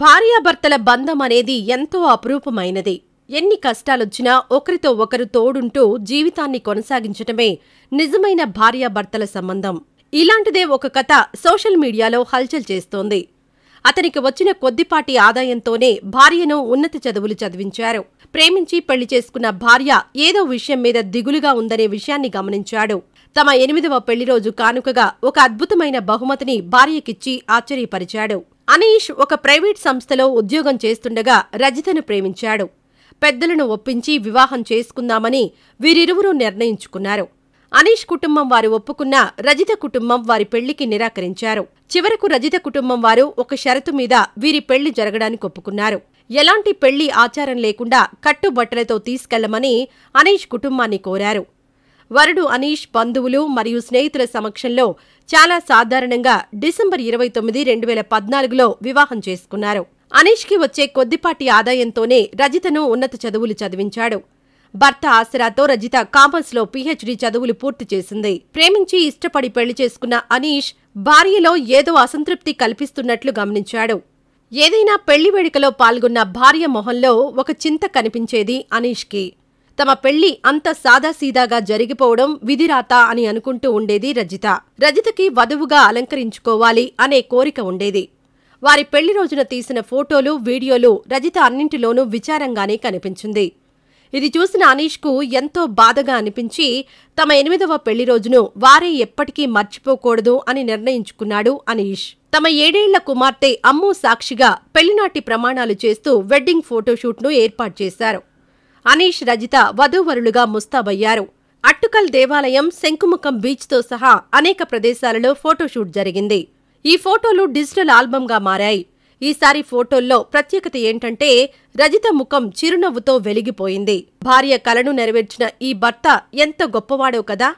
భార్యాభర్తల బంధం అనేది ఎంతో అపురూపమైనది ఎన్ని కష్టాలొచ్చినా ఒకరితో ఒకరు తోడుంటూ జీవితాన్ని కొనసాగించటమే నిజమైన భార్యాభర్తల సంబంధం ఇలాంటిదే ఒక కథ సోషల్ మీడియాలో హల్చల్ చేస్తోంది అతనికి వచ్చిన కొద్దిపాటి ఆదాయంతోనే భార్యను ఉన్నత చదువులు చదివించారు ప్రేమించి పెళ్లి చేసుకున్న భార్య ఏదో విషయం మీద దిగులుగా ఉందనే విషయాన్ని గమనించాడు తమ ఎనిమిదవ పెళ్లి రోజు కానుకగా ఒక అద్భుతమైన బహుమతిని భార్యకిచ్చి ఆశ్చర్యపరిచాడు అనీష్ ఒక ప్రైవేట్ సంస్థలో ఉద్యోగం చేస్తుండగా రజితను ప్రేమించాడు పెద్దలను ఒప్పించి వివాహం చేసుకుందామని వీరిరువురూ నిర్ణయించుకున్నారు అనీష్ కుటుంబం వారు ఒప్పుకున్న రజిత కుటుంబం వారి పెళ్లికి నిరాకరించారు చివరకు రజిత కుటుంబం వారు ఒక షరతు మీద వీరి పెళ్లి జరగడానికి ఒప్పుకున్నారు ఎలాంటి పెళ్లి ఆచారం లేకుండా కట్టుబట్టలతో తీసుకెళ్లమని అనీష్ కుటుంబాన్ని కోరారు వరుడు అనీష్ బంధువులు మరియు స్నేహితుల సమక్షంలో చాలా సాధారణంగా డిసెంబర్ ఇరవై తొమ్మిది రెండు వేల పద్నాలుగులో వివాహం చేసుకున్నారు అనీష్కి వచ్చే కొద్దిపాటి ఆదాయంతోనే రజితను ఉన్నత చదువులు చదివించాడు భర్త ఆసరాతో రజిత కామర్స్లో పీహెచ్డీ చదువులు పూర్తి చేసింది ప్రేమించి ఇష్టపడి పెళ్లి చేసుకున్న అనీష్ భార్యలో ఏదో అసంతృప్తి కల్పిస్తున్నట్లు గమనించాడు ఏదైనా పెళ్లి వేడుకలో పాల్గొన్న భార్య మొహంలో ఒక చింత కనిపించేది అనీష్కి తమ పెళ్లి అంత సాదాసీదాగా జరిగిపోవడం విధిరాత అని అనుకుంటూ ఉండేది రజిత రజితకి వధువుగా అలంకరించుకోవాలి అనే కోరిక ఉండేది వారి పెళ్లి రోజున తీసిన ఫోటోలు వీడియోలు రజిత అన్నింటిలోనూ విచారంగానే కనిపించింది ఇది చూసిన అనీష్కు ఎంతో బాధగా అనిపించి తమ ఎనిమిదవ పెళ్లి రోజును వారే ఎప్పటికీ మర్చిపోకూడదు అని నిర్ణయించుకున్నాడు అనీష్ తమ ఏడేళ్ల కుమార్తె అమ్ము సాక్షిగా పెళ్లినాటి ప్రమాణాలు చేస్తూ వెడ్డింగ్ ఫోటోషూట్ను ఏర్పాటు చేశారు అనీష్ రజిత వధూవరులుగా ముస్తాబయ్యారు అట్టుకల్ దేవాలయం శంకుముఖం బీచ్తో సహా అనేక ప్రదేశాలలో ఫోటోషూట్ జరిగింది ఈ ఫోటోలు డిజిటల్ ఆల్బంగా మారాయి ఈసారి ఫోటోల్లో ప్రత్యేకత ఏంటంటే రజిత ముఖం చిరునవ్వుతో వెలిగిపోయింది భార్య కలను నెరవేర్చిన ఈ భర్త ఎంత గొప్పవాడో కదా